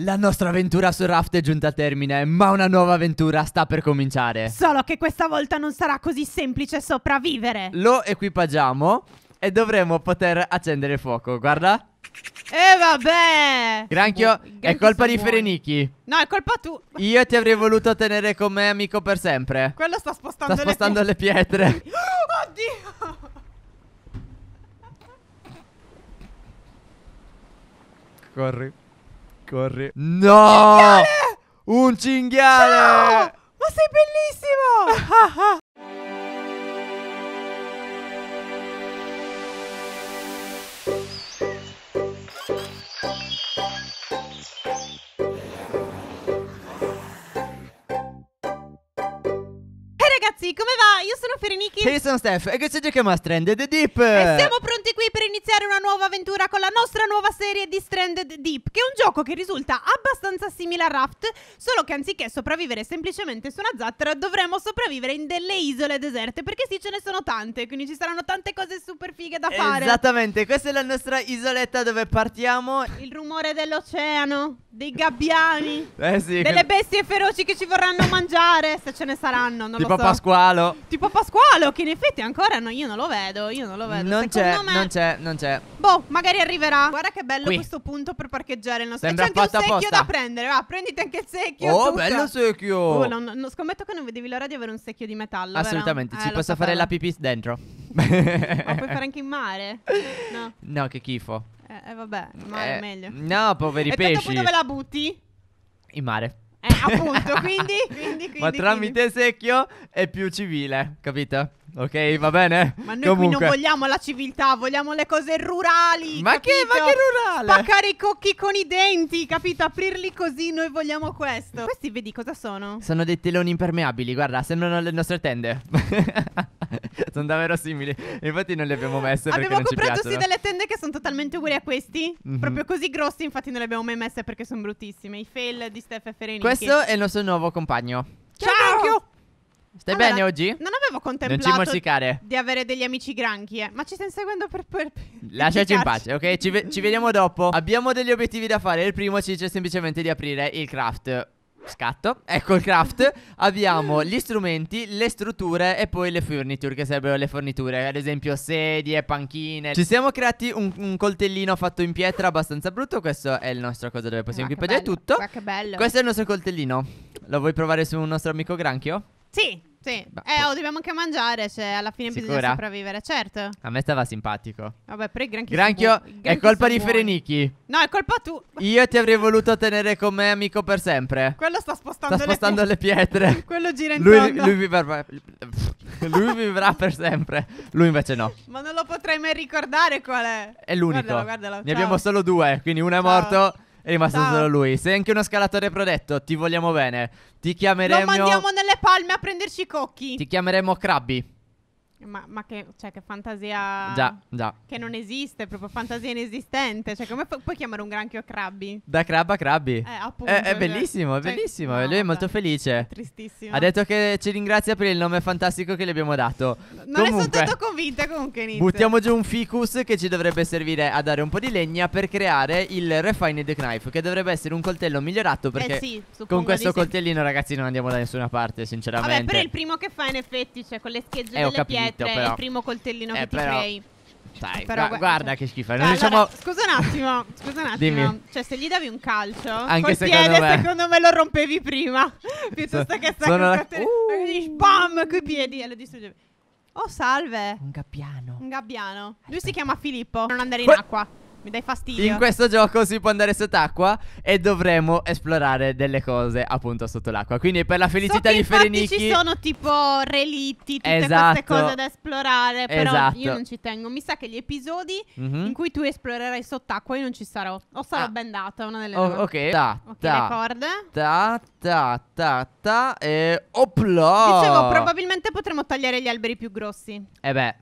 La nostra avventura su Raft è giunta a termine, ma una nuova avventura sta per cominciare. Solo che questa volta non sarà così semplice sopravvivere. Lo equipaggiamo e dovremo poter accendere fuoco, guarda. E vabbè! Granchio, buone, è colpa di Ferenichi. No, è colpa tu. Io ti avrei voluto tenere con me amico per sempre. Quello sta spostando, sta spostando le, pietre. le pietre. Oddio! Corri corri. No! Un cinghiale! Ciao! Ma sei bellissimo! ragazzi, come va? Io sono Ferenichi. E io sono Steph. E questo è Giacomo Stranded Deep. E siamo pronti qui per iniziare una nuova avventura con la nostra nuova serie di Stranded Deep, che è un gioco che risulta abbastanza simile a Raft, solo che anziché sopravvivere semplicemente su una zattera, dovremo sopravvivere in delle isole deserte, perché sì, ce ne sono tante, quindi ci saranno tante cose super fighe da fare. Esattamente, questa è la nostra isoletta dove partiamo. Il rumore dell'oceano, dei gabbiani, eh sì, delle bestie feroci che ci vorranno mangiare, se ce ne saranno, non tipo lo so. Pasqualo. Tipo Pasqualo, che in effetti ancora no, io non lo vedo. Io non lo vedo. Non Secondo c'è, me... non c'è, non c'è. Boh, magari arriverà. Guarda che bello Qui. questo punto per parcheggiare il nostro. Sembra e c'è anche un secchio apposta. da prendere. Va, prenditi anche il secchio. Oh, tutto. bello secchio. Oh, no, no, scommetto che non vedevi l'ora di avere un secchio di metallo. Assolutamente, vero? ci eh, posso fare la pipis dentro. Ma puoi fare anche in mare? No, no che schifo. Eh, eh, vabbè, mare eh, è meglio. No, poveri e pesci. E dove la butti? In mare. Eh, appunto, quindi, quindi, quindi Ma tramite quindi. secchio è più civile, capito? Ok, va bene? Ma noi Comunque. qui non vogliamo la civiltà, vogliamo le cose rurali Ma capito? che, ma che rurale? Spaccare i cocchi con i denti, capito? Aprirli così, noi vogliamo questo Questi vedi cosa sono? Sono dei teloni impermeabili, guarda, sembrano le nostre tende sono davvero simili. Infatti non li abbiamo messe perché non ci piacciono. Abbiamo comprato sì delle tende che sono totalmente uguali a questi, mm-hmm. proprio così grossi, infatti non le abbiamo mai messe perché sono bruttissime. I fail di Steph e Ferenicchi. Questo è il nostro nuovo compagno. Ciao! Ciao! Stai allora, bene oggi? Non avevo contemplato di avere degli amici granchi, eh. Ma ci stai seguendo per. per, per Lasciaci in pace, ok? Ci, ve- ci vediamo dopo. Abbiamo degli obiettivi da fare. Il primo ci dice semplicemente di aprire il craft. Scatto, ecco il craft. Abbiamo gli strumenti, le strutture e poi le furniture, che sarebbero le forniture, ad esempio sedie, panchine. Ci siamo creati un, un coltellino fatto in pietra abbastanza brutto. Questo è il nostro cosa dove possiamo equipaggiare tutto. Ma che bello. Questo è il nostro coltellino. Lo vuoi provare su un nostro amico granchio? Sì. Sì. Bah, eh, oh, dobbiamo anche mangiare, cioè alla fine Sicura? bisogna sopravvivere, certo. A me stava simpatico. Vabbè, però i granchi Granchio, buoni, è colpa di buoni. No, è colpa tu. Io ti avrei voluto tenere con me amico per sempre. Quello sta spostando, sta spostando le, pietre. Le pietre. Quello gira in lui, Lui vivrà, lui vivrà per sempre. Lui invece no. Ma non lo potrei mai ricordare qual è. È l'unico. Guardalo, guardalo. Ne Ciao. abbiamo solo due, quindi uno è Ciao. morto è rimasto Ciao. solo lui. Sei anche uno scalatore prodetto, ti vogliamo bene. Ti chiameremo. Lo mandiamo nelle palme a prenderci i cocchi. Ti chiameremo Krabby. Ma, ma che, cioè, che, fantasia. Già, già. Che non esiste, proprio fantasia inesistente. Cioè, come pu- puoi chiamare un granchio Krabby? Da Crab a Krabby. Eh, appunto. È, è cioè, bellissimo, è cioè, bellissimo. No, Lui è molto felice. È tristissimo. Ha detto che ci ringrazia per il nome fantastico che gli abbiamo dato. Non comunque, ne sono tanto convinta comunque, Nizio. Buttiamo giù un ficus che ci dovrebbe servire a dare un po' di legna per creare il Refined Knife, che dovrebbe essere un coltello migliorato eh, perché eh sì, con questo coltellino, ragazzi, non andiamo da nessuna parte, sinceramente. Vabbè, per il primo che fa in effetti, cioè con le schegge eh, delle pietre netto, però. il primo coltellino eh, che però... ti crei. Dai, però, gu guarda che schifo. Allora, diciamo... Scusa un attimo, scusa un attimo. Dimmi. Cioè, se gli davi un calcio, Anche col secondo piede, me. secondo me lo rompevi prima. Piuttosto che stare con la... uh. dici, bam, coi piedi e lo distruggevi. Oh, salve. Un gabbiano. Un gabbiano. Lui si chiama Filippo. Non andare in acqua. Mi dai fastidio. In questo gioco si può andare sott'acqua e dovremo esplorare delle cose appunto sotto l'acqua. Quindi per la felicità so di Ferenicchi ci sono tipo relitti, tutte esatto. queste cose da esplorare, però esatto. io non ci tengo. Mi sa che gli episodi mm -hmm. in cui tu esplorerai sott'acqua io non ci sarò o sarò ah. bendata, una delle oh, due. Ok, ta, ta, le corde. Ta ta ta ta e opla. Dicevo, probabilmente potremmo tagliare gli alberi più grossi. Eh beh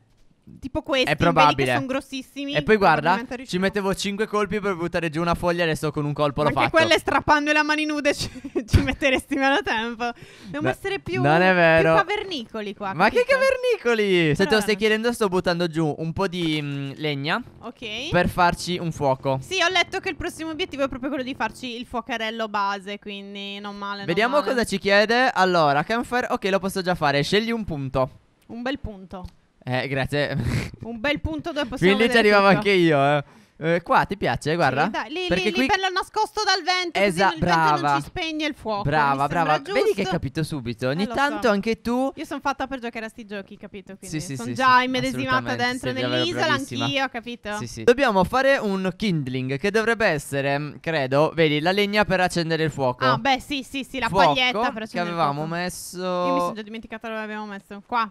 Tipo questi, è probabile. sono grossissimi. E poi guarda, ci mettevo 5 colpi per buttare giù una foglia adesso con un colpo Anche lo faccio. Anche quelle strappando le mani nude ci, ci metteresti meno tempo. Dobbiamo no, essere più, non è vero. più cavernicoli qua. Ma capito? che cavernicoli? Se te lo stai chiedendo sto buttando giù un po' di mh, mm, legna. Ok. Per farci un fuoco. Sì, ho letto che il prossimo obiettivo è proprio quello di farci il fuocherello base, quindi non male. Non Vediamo male. cosa ci chiede. Allora, campfire, ok lo posso già fare. Scegli un punto. Un bel punto. Eh, grazie. Un bel punto dove possiamo Quindi ci arrivavo tutto. anche io, eh. Eh, qua ti piace, guarda. Sì, dai, lì, perché lì, qui... lì bello nascosto dal vento. Esatto, brava. non ci spegne il fuoco. Brava, brava. Giusto. Vedi che hai capito subito. Eh, Ogni eh, tanto so. anche tu. Io sono fatta per giocare a sti giochi, capito? Quindi sì, sì, sono sì, già sì, immedesimata dentro nell'isola, anch'io, capito? Sì, sì. Dobbiamo fare un kindling che dovrebbe essere, mm, credo, vedi, la legna per accendere il fuoco. Ah, beh, sì, sì, sì, la fuoco paglietta per accendere il fuoco. Che avevamo messo. Io mi sono già dimenticata dove l'avevamo messo. Qua.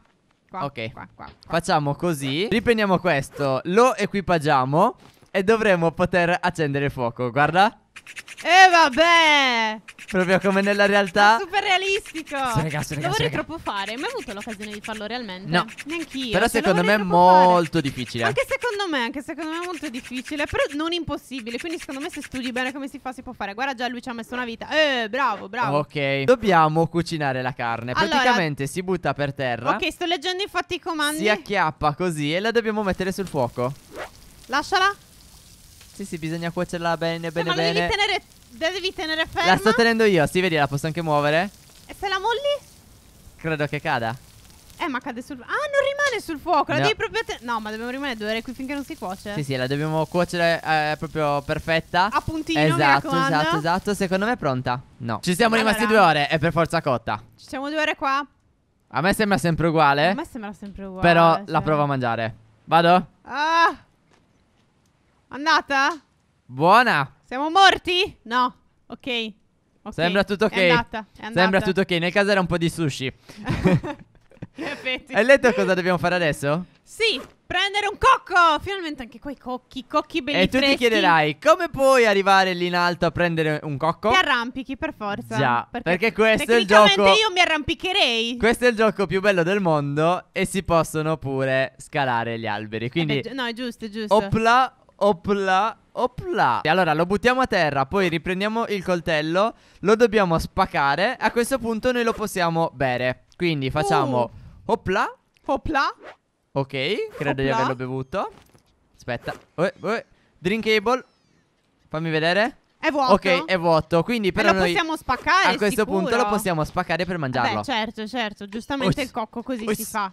Qua, ok. Qua, qua, Facciamo così. Riprendiamo questo, lo equipaggiamo e dovremo poter accendere il fuoco. Guarda. E eh, vabbè Proprio come nella realtà È super realistico sì, raga, sì, raga, Lo vorrei raga. troppo fare Mai avuto l'occasione di farlo realmente? No Neanch'io Però secondo me è molto fare. difficile Anche secondo me Anche secondo me è molto difficile Però non impossibile Quindi secondo me se studi bene come si fa si può fare Guarda già lui ci ha messo una vita Eh bravo bravo Ok Dobbiamo cucinare la carne Praticamente allora, si butta per terra Ok sto leggendo infatti i comandi Si acchiappa così E la dobbiamo mettere sul fuoco Lasciala sì, sì, bisogna cuocerla bene, bene, sì, ma bene. Devi tenere, devi tenere ferma. La sto tenendo io, si sì, vedi, la posso anche muovere. E se la molli? Credo che cada. Eh, ma cade sul... Ah, non rimane sul fuoco, no. la devi proprio... No, ma dobbiamo rimanere due ore qui finché non si cuoce. Sì, sì, la dobbiamo cuocere eh, proprio perfetta. A puntino, Esatto, esatto, esatto. Secondo me è pronta. No. Ci siamo allora. rimasti due ore, è per forza cotta. Ci siamo due ore qua. A me sembra sempre uguale. A me sembra sempre uguale. Però cioè... la provo a mangiare. Vado? Ah! Andata? Buona. Siamo morti? No. Ok. okay. Sembra tutto ok. È andata. È andata. Sembra tutto ok. Nel caso era un po' di sushi. Hai letto cosa dobbiamo fare adesso? Sì, prendere un cocco! Finalmente anche quei cocchi, cocchi belli E tu freschi. ti chiederai, come puoi arrivare lì in alto a prendere un cocco? Ti arrampichi per forza Già, perché, perché questo è il gioco Tecnicamente io mi arrampicherei Questo è il gioco più bello del mondo e si possono pure scalare gli alberi Quindi, eh beh, No, è giusto, è giusto Opla Opla, opla. Allora lo buttiamo a terra, poi riprendiamo il coltello, lo dobbiamo spaccare. A questo punto noi lo possiamo bere. Quindi facciamo uh. opla. Opla. Ok, credo opla. di averlo bevuto. Aspetta. Oh, oh. Drinkable. Fammi vedere. È vuoto. Ok, è vuoto. Quindi però lo possiamo spaccare. A questo sicuro. punto lo possiamo spaccare per eh mangiarlo. Beh, certo, certo. Giustamente Uss. il cocco così Uss. si fa.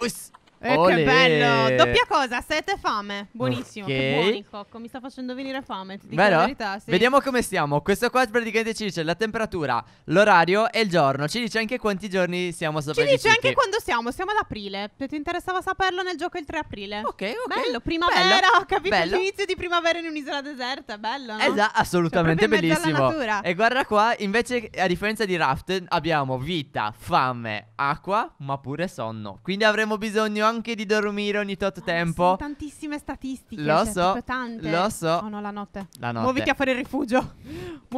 Uss. Eh, che bello! Doppia cosa, sete e fame. Buonissimo. Okay. Che buoni, Cocco. Mi sta facendo venire fame. Ti dico Vero? la verità. Sì. Vediamo come stiamo. Questo qua praticamente ci dice la temperatura, l'orario e il giorno. Ci dice anche quanti giorni siamo sopra. Ci dice anche quando siamo. Siamo ad aprile. Se ti interessava saperlo nel gioco il 3 aprile. Ok, ok. Bello, primavera. Bello. Ho capito bello. l'inizio di primavera in un'isola deserta. Bello, no? Esatto, assolutamente bellissimo. E guarda qua, invece, a differenza di Raft, abbiamo vita, fame, acqua, ma pure sonno. Quindi avremo bisogno anche anche di dormire ogni tot ah, tempo. Sono tantissime statistiche. Lo cioè, so. Tante. Lo so. Oh no, la notte. La notte. Muoviti a fare il rifugio.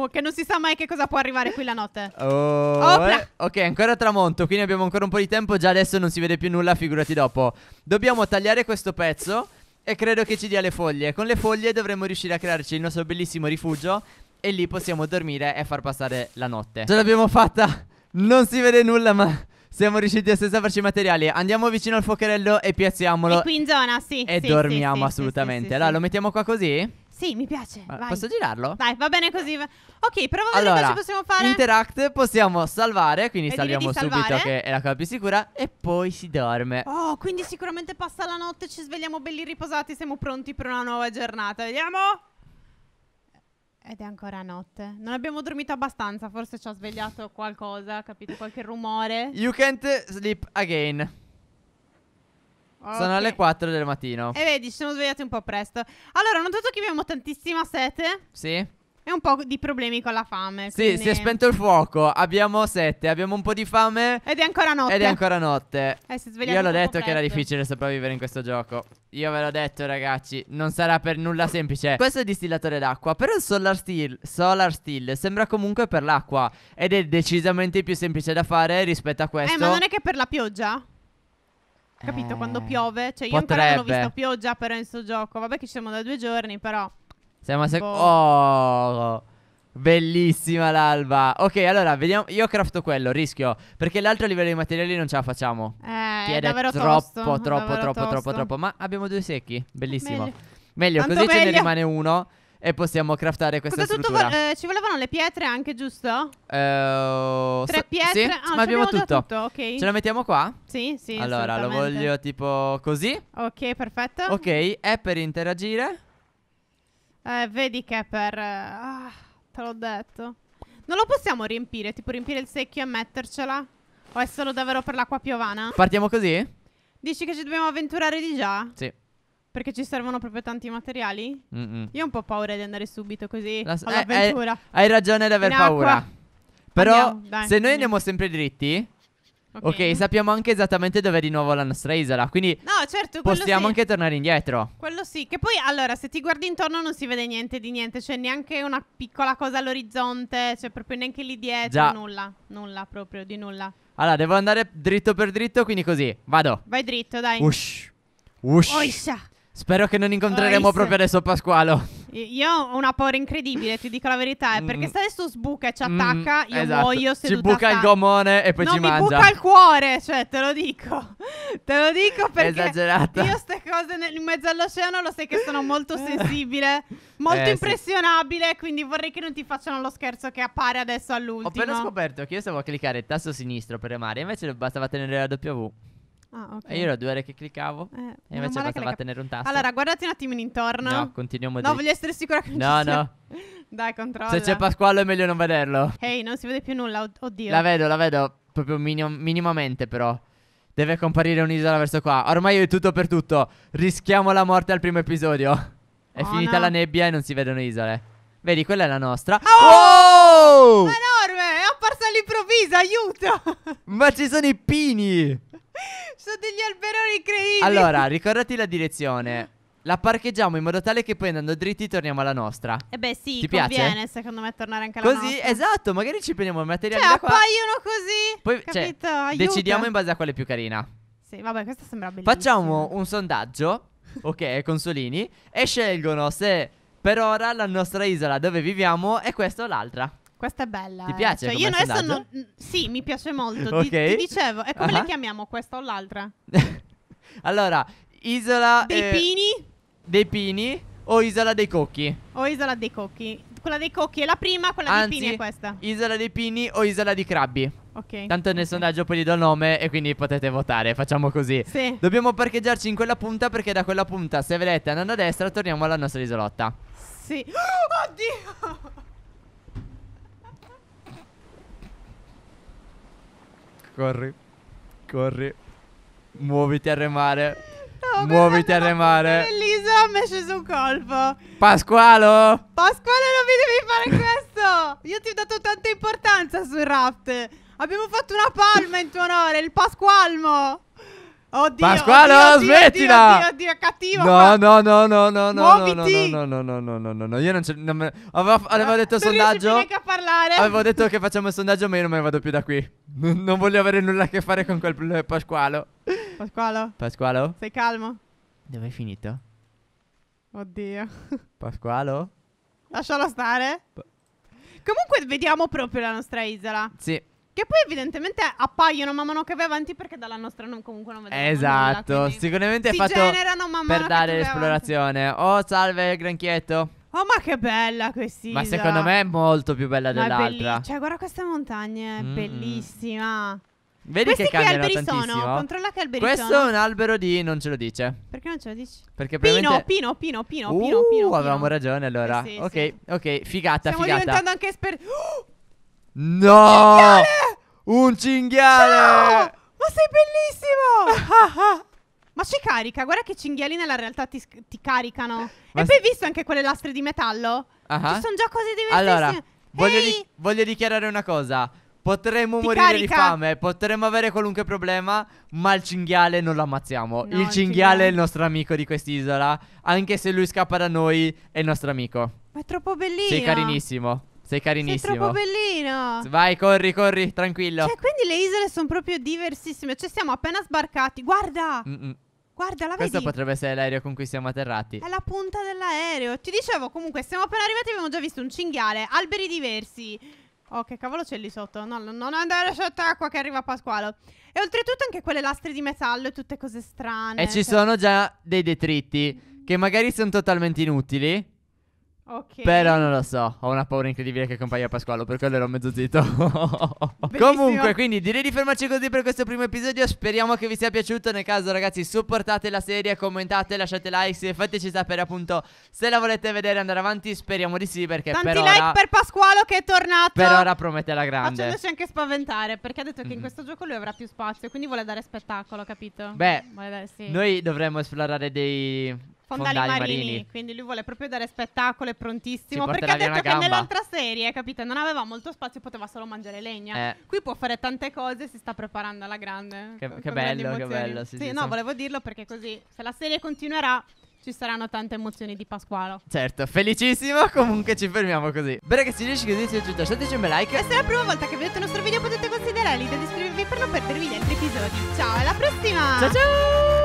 che non si sa mai che cosa può arrivare qui la notte. Oh, eh. ok, ancora tramonto. Quindi abbiamo ancora un po' di tempo. Già adesso non si vede più nulla, figurati dopo. Dobbiamo tagliare questo pezzo. E credo che ci dia le foglie. Con le foglie dovremmo riuscire a crearci il nostro bellissimo rifugio. E lì possiamo dormire e far passare la notte. Ce l'abbiamo fatta. Non si vede nulla, ma siamo riusciti a senza farci materiali. Andiamo vicino al fuocherello e piazziamolo. E qui in zona, sì. E sì, dormiamo sì, assolutamente. Sì, allora, lo mettiamo qua così? Sì, mi piace. Ah, vai. Posso girarlo? Dai, va bene così. Ok, provo a allora, cosa possiamo fare. Interact possiamo salvare, quindi e salviamo salvare. subito che è la cosa più sicura e poi si dorme. Oh, quindi sicuramente passa la notte, ci svegliamo belli riposati, siamo pronti per una nuova giornata. Vediamo? Ed è ancora notte. Non abbiamo dormito abbastanza, forse ci ha svegliato qualcosa, capito? Qualche rumore. You can't sleep again. Okay. Sono le 4 del mattino. E vedi, ci siamo svegliati un po' presto. Allora, ho notato che abbiamo tantissima sete. Sì e un po' di problemi con la fame. Sì, quindi... si è spento il fuoco. Abbiamo sette, abbiamo un po' di fame. Ed è ancora notte. Ed è ancora notte. Eh, si Io l'ho detto che era difficile sopravvivere in questo gioco. Io ve l'ho detto, ragazzi, non sarà per nulla semplice. Questo è il distillatore d'acqua, però il Solar Steel, Solar Steel sembra comunque per l'acqua ed è decisamente più semplice da fare rispetto a eh, questo. Eh, ma non è che per la pioggia? Capito? Eh, Quando piove, cioè io potrebbe. ancora non ho visto pioggia però in sto gioco. Vabbè che ci siamo da due giorni, però siamo a sec- boh. Oh! Bellissima l'alba. Ok, allora vediamo. Io crafto quello, rischio. Perché l'altro livello di materiali non ce la facciamo. Eh, Chiede è davvero troppo, tosto, troppo, davvero troppo, tosto. troppo, troppo. Ma abbiamo due secchi. Bellissimo. Meglio, meglio così meglio. ce ne rimane uno. E possiamo craftare questa Cosa struttura vo eh, Ci volevano le pietre anche, giusto? Eh, oh, Tre pietre? Ah, sì, ah, ma abbiamo, abbiamo tutto, tutto okay. Ce la mettiamo qua? Sì, sì Allora, lo voglio tipo così Ok, perfetto Ok, è per interagire eh, vedi che per... Eh, ah, te l'ho detto. Non lo possiamo riempire, tipo riempire il secchio e mettercela? O è solo davvero per l'acqua piovana? Partiamo così? Dici che ci dobbiamo avventurare di già? Sì. Perché ci servono proprio tanti materiali? Mm -mm. Io ho un po' paura di andare subito così La, all'avventura. Eh, hai, eh, hai, ragione di aver paura. Acqua. Però Andiamo, dai, se noi andiamo sempre dritti Okay. ok, sappiamo anche esattamente dove è di nuovo la nostra isola. Quindi no, certo, possiamo sì. anche tornare indietro. Quello sì. Che poi, allora, se ti guardi intorno non si vede niente di niente. C'è neanche una piccola cosa all'orizzonte. C'è proprio neanche lì dietro. Già. Nulla. Nulla, proprio di nulla. Allora, devo andare dritto per dritto. Quindi così. Vado. Vai dritto, dai. Ush. Ush. Oisha. Spero che non incontreremo Oisha. proprio adesso Pasqualo. Io ho una paura incredibile, ti dico la verità. È eh, perché mm. se adesso sbuca e ci mm, attacca, io esatto. muoio seduta. Ci buca il gomone e poi no, ci mangia. No, mi buca il cuore, cioè, te lo dico. Te lo dico perché Esagerata. io queste cose nel, in mezzo all'oceano lo sai che sono molto eh. sensibile, molto eh, impressionabile, sì. quindi vorrei che non ti facciano lo scherzo che appare adesso all'ultimo. Ho appena scoperto che io stavo a cliccare il tasto sinistro per remare, invece bastava tenere la W. Ah, okay. E io ero due ore che cliccavo. Eh, e invece bastava cap- tenere un tasto. Allora, guardati un attimino intorno. No, continuiamo No, voglio essere sicura che No, no. Dai, controllo. Se c'è Pasquale è meglio non vederlo. Ehi, hey, non si vede più nulla, oddio. La vedo, la vedo. Proprio minim- minimamente, però. Deve comparire un'isola verso qua. Ormai è tutto per tutto. Rischiamo la morte al primo episodio. È oh, finita no. la nebbia e non si vedono isole. Vedi, quella è la nostra. Oh! oh! Enorme! È apparsa all'improvviso, aiuto! Ma ci sono i pini! Sono degli alberoni incredibili. Allora, ricordati la direzione. La parcheggiamo in modo tale che poi andando dritti torniamo alla nostra. Eh beh, sì, Ti conviene piace? secondo me tornare anche alla così, nostra. Così, esatto, magari ci prendiamo i materiali cioè, da qua. appaiono così. Poi cioè, capito, cioè, decidiamo in base a quale è più carina. Sì, vabbè, questa sembra bellissima. Facciamo un sondaggio, ok, consolini, e scelgono se per ora la nostra isola dove viviamo è questa o l'altra questa è bella. Ti eh. piace? Cioè, io adesso non... Sì, mi piace molto. okay. ti, ti, dicevo, e come uh-huh. le ah. chiamiamo questa o l'altra? allora, isola... Eh, dei eh, pini? Dei pini o isola dei cocchi? O isola dei cocchi. Quella dei cocchi è la prima, quella Anzi, dei pini è questa. isola dei pini o isola di crabbi? Okay. Tanto nel sondaggio poi gli do il nome e quindi potete votare, facciamo così. Sì. Dobbiamo parcheggiarci in quella punta perché da quella punta, se vedete andando a destra, torniamo alla nostra isolotta. Sì. Oh, oddio! Corri, corri, muoviti a remare. No, Muoviti a remare. Elisa mi è sceso un colpo. Pasqualo! Pasquale non mi devi fare questo! Io ti ho dato tanta importanza sul raft. Abbiamo fatto una palma in tuo onore, il Pasqualmo. Oddio, Pasquale, oddio, smettila! Oddio, oddio, oddio, cattivo! No, no, no, no, no, no, no, no, no, no, no, no, no, no, no, io non ce non me... avevo, avevo detto il sondaggio. Non a parlare. Avevo detto che facciamo il sondaggio, ma io non me ne vado più da qui. Non voglio avere nulla a che fare con quel Pasquale Pasquale? Pasqualo? Sei calmo? Dove è finito? Oddio. Pasquale? Lascialo stare. Comunque vediamo proprio la nostra isola. Sì. Che poi evidentemente appaiono man mano che vai avanti perché dalla nostra non, comunque non vediamo Esatto, nulla, sicuramente è fatto generano man mano per dare l'esplorazione. Oh, salve il granchietto. Oh, ma che bella questa Ma secondo me è molto più bella ma dell'altra. Cioè, guarda queste montagne, è mm. bellissima. Vedi Questi che, che alberi tantissimo. sono? Controlla che alberi Questo sono. Questo è un albero di non ce lo dice. Perché non ce lo dici? Perché Pino, Pino, Pino, Pino, uh, Pino, Pino. avevamo ragione allora. Eh sì, ok, sì. ok, figata, Stiamo figata. Stiamo diventando anche esperti. Oh! No! Un cinghiale! Ciao! Ma sei bellissimo! Ma ci carica, guarda che cinghiali nella realtà ti, ti caricano. Ma e poi hai visto anche quelle lastre di metallo? Uh -huh. Ci sono già cose diverse. Allora, voglio, di voglio dichiarare una cosa. Potremmo morire carica. di fame, potremmo avere qualunque problema, ma il cinghiale non lo ammazziamo. No, il, cinghiale il cinghiale è il nostro amico di quest'isola, anche se lui scappa da noi, è il nostro amico. Ma è troppo bellissimo. Sì, carinissimo. Sei carinissimo. Sei troppo bellino. Vai, corri, corri, tranquillo. Cioè, quindi le isole sono proprio diversissime. Cioè, siamo appena sbarcati. Guarda! Mm -mm. Guarda, la Questo vedi? potrebbe essere l'aereo con cui siamo atterrati. È la punta dell'aereo. Ti dicevo, comunque, siamo appena arrivati e abbiamo già visto un cinghiale, alberi diversi. Oh, che cavolo c'è lì sotto? No, non andare sotto acqua che arriva Pasquale. E oltretutto anche quelle lastre di metallo e tutte cose strane. E cioè... ci sono già dei detriti che magari sono totalmente inutili. Ok. Però non lo so, ho una paura incredibile che compaia Pasquale, per quello ero mezzo zitto. Comunque, quindi direi di fermarci così per questo primo episodio. Speriamo che vi sia piaciuto. Nel caso, ragazzi, supportate la serie, commentate, lasciate like e fateci sapere appunto se la volete vedere andare avanti. Speriamo di sì, perché Tanti per like ora, per Pasquale che è tornato. Per ora promette la grande. Facendoci anche spaventare, perché ha detto che mm. in mm-hmm. questo gioco lui avrà più spazio, quindi vuole dare spettacolo, capito? Beh, dare, sì. noi dovremmo esplorare dei Fondali, Fondali Marini, Marini, Quindi lui vuole proprio dare spettacolo, è prontissimo. Perché ha detto che nell'altra serie, capite, non aveva molto spazio, poteva solo mangiare legna. Eh. Qui può fare tante cose, si sta preparando alla grande. Che, che bello, che bello. Sì, sì, sì no, sono... volevo dirlo perché così, se la serie continuerà, ci saranno tante emozioni di Pasqualo. Certo, felicissimo. Comunque ci fermiamo così. Beh, ragazzi, riesci che vi è piaciuto, lasciateci un bel like. E se è la prima volta che vedete il nostro video potete considerare di iscrivervi per non perdervi gli altri episodi. Ciao, alla prossima! Ciao ciao!